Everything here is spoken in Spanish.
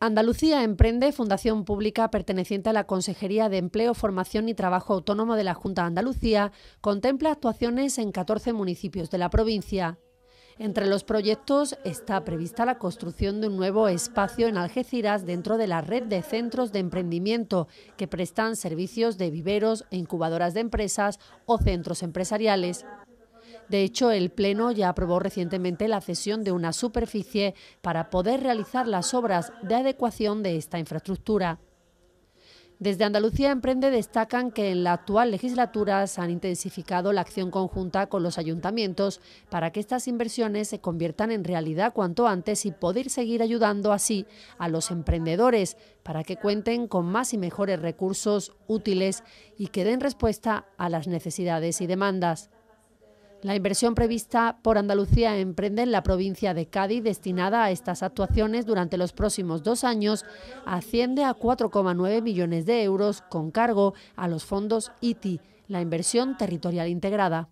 Andalucía Emprende, fundación pública perteneciente a la Consejería de Empleo, Formación y Trabajo Autónomo de la Junta de Andalucía, contempla actuaciones en 14 municipios de la provincia. Entre los proyectos está prevista la construcción de un nuevo espacio en Algeciras dentro de la red de centros de emprendimiento que prestan servicios de viveros, incubadoras de empresas o centros empresariales. De hecho, el Pleno ya aprobó recientemente la cesión de una superficie para poder realizar las obras de adecuación de esta infraestructura. Desde Andalucía Emprende destacan que en la actual legislatura se han intensificado la acción conjunta con los ayuntamientos para que estas inversiones se conviertan en realidad cuanto antes y poder seguir ayudando así a los emprendedores para que cuenten con más y mejores recursos útiles y que den respuesta a las necesidades y demandas. La inversión prevista por Andalucía Emprende en la provincia de Cádiz destinada a estas actuaciones durante los próximos dos años asciende a 4,9 millones de euros con cargo a los fondos ITI, la inversión territorial integrada.